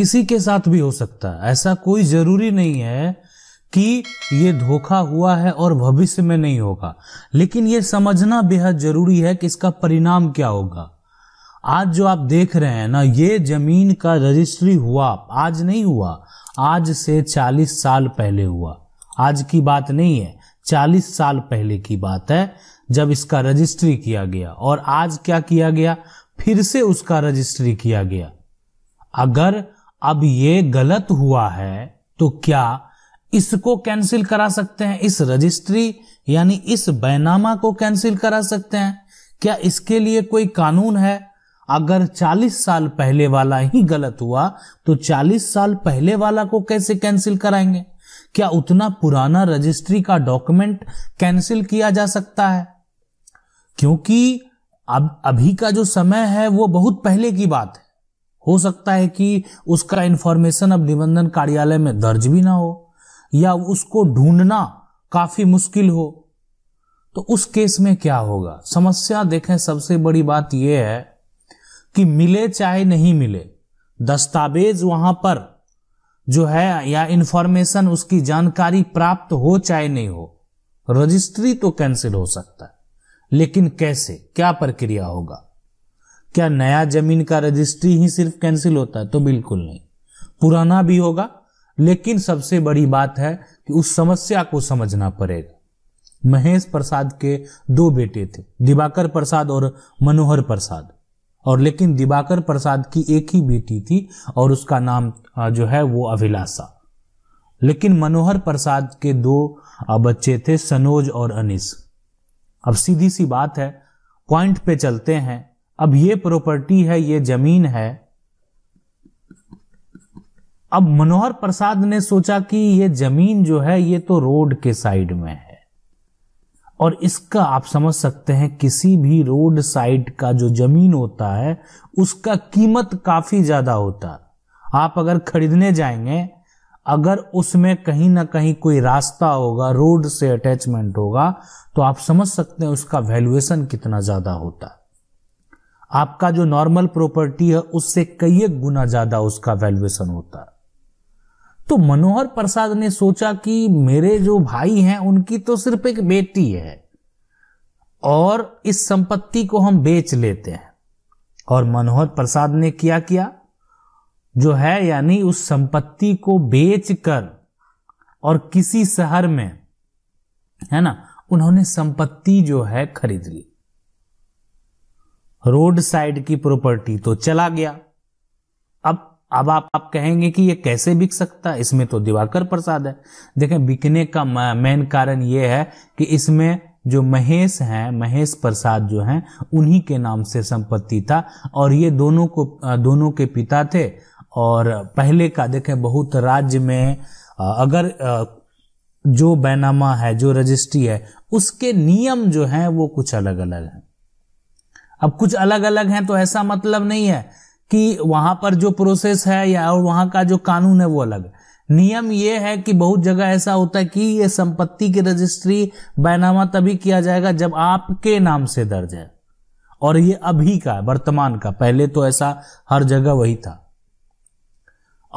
किसी के साथ भी हो सकता है ऐसा कोई जरूरी नहीं है कि ये धोखा हुआ है और भविष्य में नहीं होगा लेकिन ये समझना बेहद जरूरी है कि इसका परिणाम क्या होगा आज जो आप देख रहे हैं ना ये जमीन का रजिस्ट्री हुआ आज नहीं हुआ आज से 40 साल पहले हुआ आज की बात नहीं है 40 साल पहले की बात है जब इसका रजिस्ट्री किया गया और आज क्या किया गया फिर से उसका रजिस्ट्री किया गया अगर अब ये गलत हुआ है तो क्या इसको कैंसिल करा सकते हैं इस रजिस्ट्री यानी इस बैनामा को कैंसिल करा सकते हैं क्या इसके लिए कोई कानून है अगर 40 साल पहले वाला ही गलत हुआ तो 40 साल पहले वाला को कैसे कैंसिल कराएंगे क्या उतना पुराना रजिस्ट्री का डॉक्यूमेंट कैंसिल किया जा सकता है क्योंकि अब अभी का जो समय है वो बहुत पहले की बात है हो सकता है कि उसका इन्फॉर्मेशन अब निबंधन कार्यालय में दर्ज भी ना हो या उसको ढूंढना काफी मुश्किल हो तो उस केस में क्या होगा समस्या देखें सबसे बड़ी बात यह है कि मिले चाहे नहीं मिले दस्तावेज वहां पर जो है या इंफॉर्मेशन उसकी जानकारी प्राप्त हो चाहे नहीं हो रजिस्ट्री तो कैंसिल हो सकता है लेकिन कैसे क्या प्रक्रिया होगा क्या नया जमीन का रजिस्ट्री ही सिर्फ कैंसिल होता है तो बिल्कुल नहीं पुराना भी होगा लेकिन सबसे बड़ी बात है कि उस समस्या को समझना पड़ेगा महेश प्रसाद के दो बेटे थे दिवाकर प्रसाद और मनोहर प्रसाद और लेकिन दिवाकर प्रसाद की एक ही बेटी थी और उसका नाम जो है वो अभिलाषा लेकिन मनोहर प्रसाद के दो बच्चे थे सनोज और अनिस अब सीधी सी बात है पॉइंट पे चलते हैं अब ये प्रॉपर्टी है ये जमीन है अब मनोहर प्रसाद ने सोचा कि ये जमीन जो है ये तो रोड के साइड में है और इसका आप समझ सकते हैं किसी भी रोड साइड का जो जमीन होता है उसका कीमत काफी ज्यादा होता आप अगर खरीदने जाएंगे अगर उसमें कहीं ना कहीं कोई रास्ता होगा रोड से अटैचमेंट होगा तो आप समझ सकते हैं उसका वैल्यूएशन कितना ज्यादा होता आपका जो नॉर्मल प्रॉपर्टी है उससे कई गुना ज्यादा उसका वैल्यूएशन होता है तो मनोहर प्रसाद ने सोचा कि मेरे जो भाई हैं उनकी तो सिर्फ एक बेटी है और इस संपत्ति को हम बेच लेते हैं और मनोहर प्रसाद ने क्या किया जो है यानी उस संपत्ति को बेचकर और किसी शहर में है ना उन्होंने संपत्ति जो है खरीद ली रोड साइड की प्रॉपर्टी तो चला गया अब अब आप, आप कहेंगे कि यह कैसे बिक सकता है इसमें तो दिवाकर प्रसाद है देखें बिकने का मेन कारण यह है कि इसमें जो महेश हैं महेश प्रसाद जो हैं उन्हीं के नाम से संपत्ति था और ये दोनों को दोनों के पिता थे और पहले का देखें बहुत राज्य में अगर जो बैनामा है जो रजिस्ट्री है उसके नियम जो हैं वो कुछ अलग अलग हैं अब कुछ अलग अलग हैं तो ऐसा मतलब नहीं है कि वहां पर जो प्रोसेस है या और वहां का जो कानून है वो अलग है नियम ये है कि बहुत जगह ऐसा होता है कि ये संपत्ति की रजिस्ट्री बैनामा तभी किया जाएगा जब आपके नाम से दर्ज है और ये अभी का वर्तमान का पहले तो ऐसा हर जगह वही था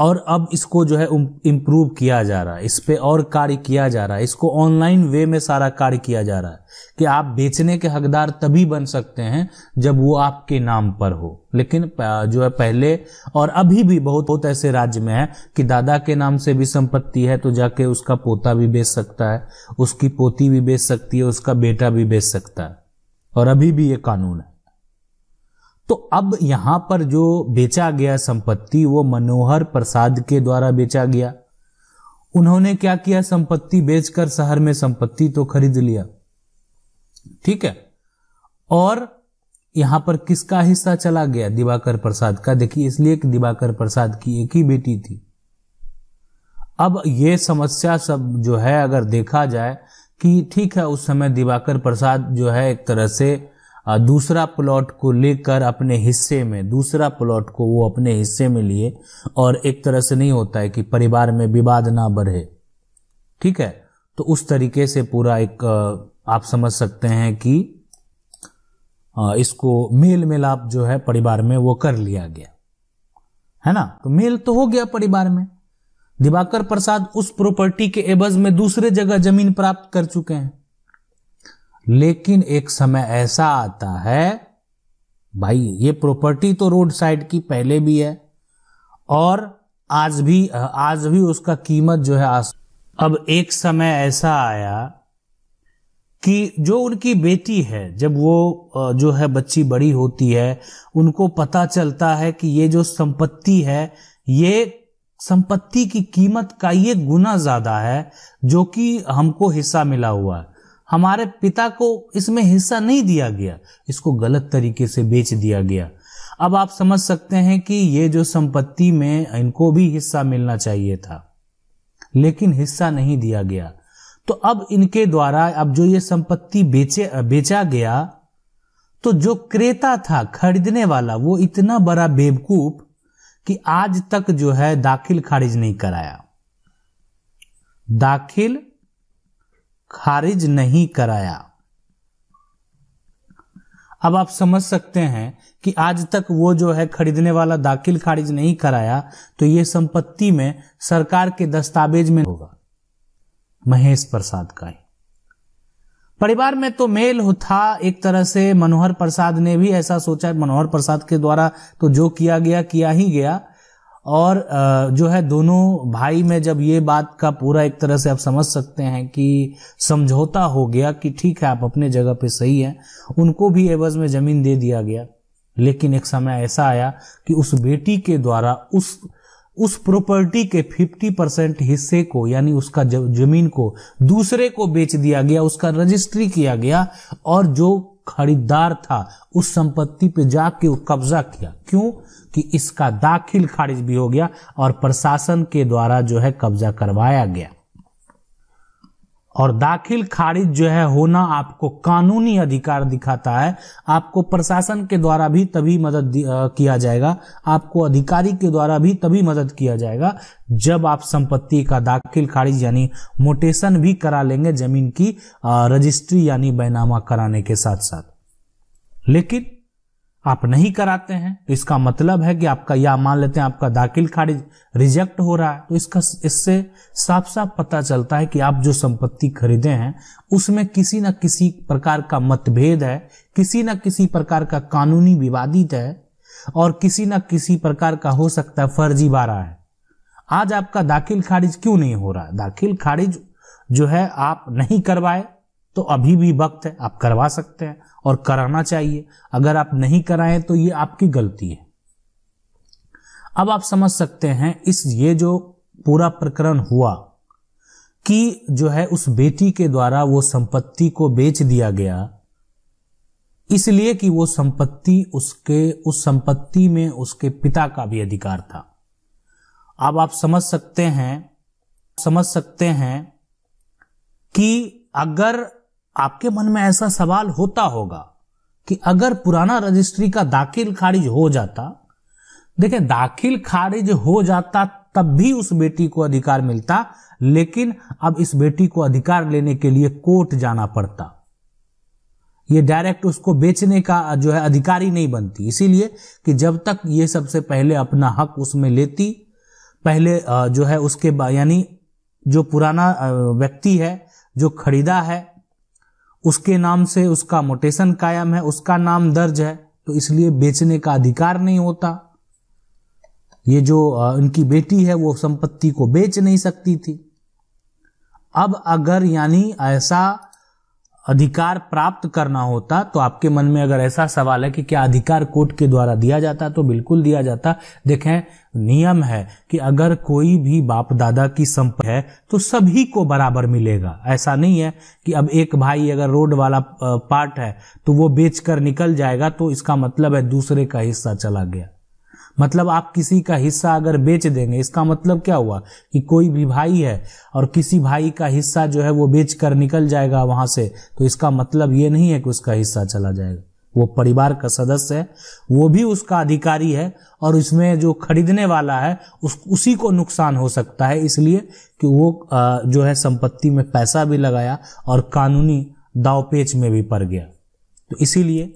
और अब इसको जो है इम्प्रूव किया जा रहा है इस पर और कार्य किया जा रहा है इसको ऑनलाइन वे में सारा कार्य किया जा रहा है कि आप बेचने के हकदार तभी बन सकते हैं जब वो आपके नाम पर हो लेकिन जो है पहले और अभी भी बहुत बहुत ऐसे राज्य में है कि दादा के नाम से भी संपत्ति है तो जाके उसका पोता भी बेच सकता है उसकी पोती भी बेच सकती है उसका बेटा भी बेच सकता है और अभी भी ये कानून है तो अब यहां पर जो बेचा गया संपत्ति वो मनोहर प्रसाद के द्वारा बेचा गया उन्होंने क्या किया संपत्ति बेचकर शहर में संपत्ति तो खरीद लिया ठीक है और यहां पर किसका हिस्सा चला गया दिवाकर प्रसाद का देखिए इसलिए कि दिवाकर प्रसाद की एक ही बेटी थी अब यह समस्या सब जो है अगर देखा जाए कि ठीक है उस समय दिवाकर प्रसाद जो है एक तरह से दूसरा प्लॉट को लेकर अपने हिस्से में दूसरा प्लॉट को वो अपने हिस्से में लिए और एक तरह से नहीं होता है कि परिवार में विवाद ना बढ़े ठीक है तो उस तरीके से पूरा एक आप समझ सकते हैं कि इसको मेल मिलाप जो है परिवार में वो कर लिया गया है ना तो मेल तो हो गया परिवार में दिवाकर प्रसाद उस प्रॉपर्टी के एवज में दूसरे जगह जमीन प्राप्त कर चुके हैं लेकिन एक समय ऐसा आता है भाई ये प्रॉपर्टी तो रोड साइड की पहले भी है और आज भी आज भी उसका कीमत जो है आस अब एक समय ऐसा आया कि जो उनकी बेटी है जब वो जो है बच्ची बड़ी होती है उनको पता चलता है कि ये जो संपत्ति है ये संपत्ति की कीमत का ये गुना ज्यादा है जो कि हमको हिस्सा मिला हुआ है हमारे पिता को इसमें हिस्सा नहीं दिया गया इसको गलत तरीके से बेच दिया गया अब आप समझ सकते हैं कि ये जो संपत्ति में इनको भी हिस्सा मिलना चाहिए था लेकिन हिस्सा नहीं दिया गया तो अब इनके द्वारा अब जो ये संपत्ति बेचे बेचा गया तो जो क्रेता था खरीदने वाला वो इतना बड़ा बेवकूफ कि आज तक जो है दाखिल खारिज नहीं कराया दाखिल खारिज नहीं कराया अब आप समझ सकते हैं कि आज तक वो जो है खरीदने वाला दाखिल खारिज नहीं कराया तो ये संपत्ति में सरकार के दस्तावेज में होगा महेश प्रसाद का ही परिवार में तो मेल था एक तरह से मनोहर प्रसाद ने भी ऐसा सोचा मनोहर प्रसाद के द्वारा तो जो किया गया किया ही गया और जो है दोनों भाई में जब ये बात का पूरा एक तरह से आप समझ सकते हैं कि समझौता हो गया कि ठीक है आप अपने जगह पे सही हैं उनको भी एवज में ज़मीन दे दिया गया लेकिन एक समय ऐसा आया कि उस बेटी के द्वारा उस उस प्रॉपर्टी के 50 परसेंट हिस्से को यानी उसका जमीन को दूसरे को बेच दिया गया उसका रजिस्ट्री किया गया और जो खरीदार था उस संपत्ति पे जाके वो कब्जा किया क्यों कि इसका दाखिल खारिज भी हो गया और प्रशासन के द्वारा जो है कब्जा करवाया गया और दाखिल खारिज जो है होना आपको कानूनी अधिकार दिखाता है आपको प्रशासन के द्वारा भी तभी मदद किया जाएगा आपको अधिकारी के द्वारा भी तभी मदद किया जाएगा जब आप संपत्ति का दाखिल खारिज यानी मोटेशन भी करा लेंगे जमीन की रजिस्ट्री यानी बैनामा कराने के साथ साथ लेकिन आप नहीं कराते हैं तो इसका मतलब है कि आपका या मान लेते हैं आपका दाखिल खारिज रिजेक्ट हो रहा है तो इसका इससे साफ साफ पता चलता है कि आप जो संपत्ति खरीदे हैं उसमें किसी न किसी प्रकार का मतभेद है किसी न किसी प्रकार का कानूनी विवादित है और किसी न किसी प्रकार का हो सकता है फर्जी बारा है आज आपका दाखिल खारिज क्यों नहीं हो रहा दाखिल खारिज जो है आप नहीं करवाए तो अभी भी वक्त है आप करवा सकते हैं और कराना चाहिए अगर आप नहीं कराएं तो ये आपकी गलती है अब आप समझ सकते हैं इस ये जो पूरा प्रकरण हुआ कि जो है उस बेटी के द्वारा वो संपत्ति को बेच दिया गया इसलिए कि वो संपत्ति उसके उस संपत्ति में उसके पिता का भी अधिकार था अब आप समझ सकते हैं समझ सकते हैं कि अगर आपके मन में ऐसा सवाल होता होगा कि अगर पुराना रजिस्ट्री का दाखिल खारिज हो जाता देखे दाखिल खारिज हो जाता तब भी उस बेटी को अधिकार मिलता लेकिन अब इस बेटी को अधिकार लेने के लिए कोर्ट जाना पड़ता ये डायरेक्ट उसको बेचने का जो है अधिकारी नहीं बनती इसीलिए कि जब तक ये सबसे पहले अपना हक उसमें लेती पहले जो है उसके यानी जो पुराना व्यक्ति है जो खरीदा है उसके नाम से उसका मोटेशन कायम है उसका नाम दर्ज है तो इसलिए बेचने का अधिकार नहीं होता ये जो इनकी बेटी है वो संपत्ति को बेच नहीं सकती थी अब अगर यानी ऐसा अधिकार प्राप्त करना होता तो आपके मन में अगर ऐसा सवाल है कि क्या अधिकार कोर्ट के द्वारा दिया जाता तो बिल्कुल दिया जाता देखें नियम है कि अगर कोई भी बाप दादा की संपत्ति है तो सभी को बराबर मिलेगा ऐसा नहीं है कि अब एक भाई अगर रोड वाला पार्ट है तो वो बेचकर निकल जाएगा तो इसका मतलब है दूसरे का हिस्सा चला गया मतलब आप किसी का हिस्सा अगर बेच देंगे इसका मतलब क्या हुआ कि कोई भी भाई है और किसी भाई का हिस्सा जो है वो बेच कर निकल जाएगा वहां से तो इसका मतलब ये नहीं है कि उसका हिस्सा चला जाएगा वो परिवार का सदस्य है वो भी उसका अधिकारी है और इसमें जो खरीदने वाला है उस उसी को नुकसान हो सकता है इसलिए कि वो आ, जो है संपत्ति में पैसा भी लगाया और कानूनी दावपेच में भी पड़ गया तो इसीलिए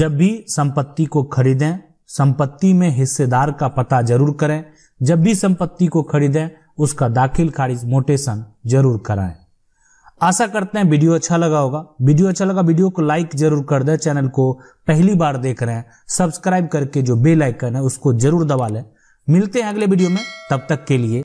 जब भी संपत्ति को खरीदें संपत्ति में हिस्सेदार का पता जरूर करें जब भी संपत्ति को खरीदें उसका दाखिल खारिज मोटेशन जरूर कराएं आशा करते हैं वीडियो अच्छा लगा होगा वीडियो अच्छा लगा वीडियो को लाइक जरूर कर दें चैनल को पहली बार देख रहे हैं सब्सक्राइब करके जो बेल आइकन है उसको जरूर दबा लें मिलते हैं अगले वीडियो में तब तक के लिए